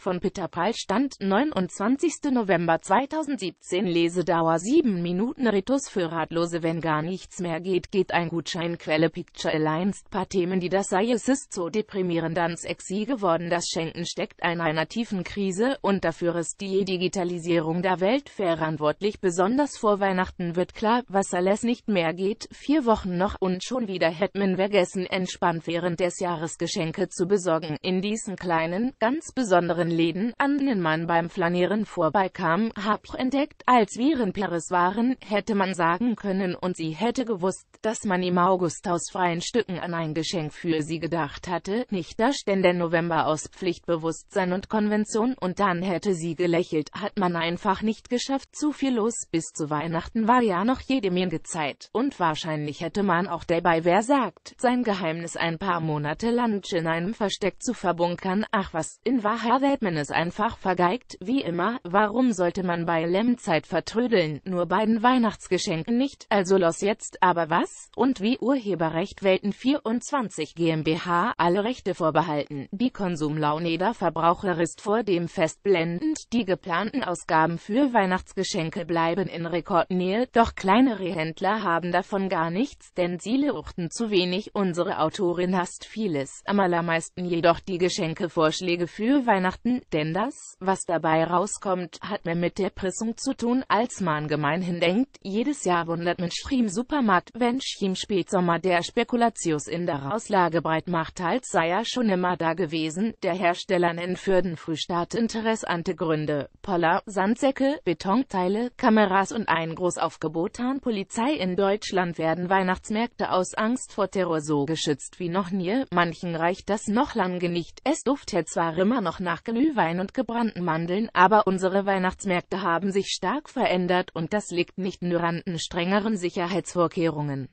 von Peter Paul Stand 29. November 2017 Lesedauer 7 Minuten Ritus für Ratlose Wenn gar nichts mehr geht, geht ein Gutschein Quelle Picture Alliance Paar Themen die das sei es ist so deprimierend ans Exil geworden das Schenken steckt in einer tiefen Krise und dafür ist die Digitalisierung der Welt verantwortlich besonders vor Weihnachten wird klar, was alles nicht mehr geht, vier Wochen noch und schon wieder hätten wir vergessen entspannt während des Jahres Geschenke zu besorgen, in diesen kleinen, ganz besonderen Läden, an denen man beim Flanieren vorbeikam, Habch entdeckt. Als wir in waren, hätte man sagen können und sie hätte gewusst, dass man im August aus freien Stücken an ein Geschenk für sie gedacht hatte, nicht das, denn der November aus Pflichtbewusstsein und Konvention und dann hätte sie gelächelt, hat man einfach nicht geschafft, zu viel los, bis zu Weihnachten war ja noch jede Menge Zeit und wahrscheinlich hätte man auch dabei, wer sagt, sein Geheimnis ein paar Monate lang in einem Versteck zu verbunkern, ach was, in Wahrheit man es einfach vergeigt, wie immer, warum sollte man bei Lemmzeit vertrödeln, nur bei den Weihnachtsgeschenken nicht, also los jetzt, aber was, und wie Urheberrecht Welten 24 GmbH, alle Rechte vorbehalten, die Konsumlauneder Verbraucher ist vor dem Fest blendend, die geplanten Ausgaben für Weihnachtsgeschenke bleiben in Rekordnähe, doch kleinere Händler haben davon gar nichts, denn sie leuchten zu wenig, unsere Autorin hasst vieles, am allermeisten jedoch die Geschenkevorschläge für Weihnachten behaupten, denn das, was dabei rauskommt, hat mehr mit der Pressung zu tun, als man gemeinhin denkt. Jedes Jahr wundert man Schrim Supermarkt, wenn Schrim Spätsommer der Spekulatius in der Auslage breit macht, als sei er schon immer da gewesen. Der Hersteller nennt für den Frühstart interessante Gründe. Poller, Sandsäcke, Betonteile, Kameras und ein Großaufgebot an Polizei in Deutschland werden Weihnachtsmärkte aus Angst vor Terror so geschützt wie noch nie. Manchen reicht das noch lange nicht. Es duftet zwar immer noch nach Genüge, Glühwein und gebrannten Mandeln, aber unsere Weihnachtsmärkte haben sich stark verändert und das liegt nicht nur an strengeren Sicherheitsvorkehrungen.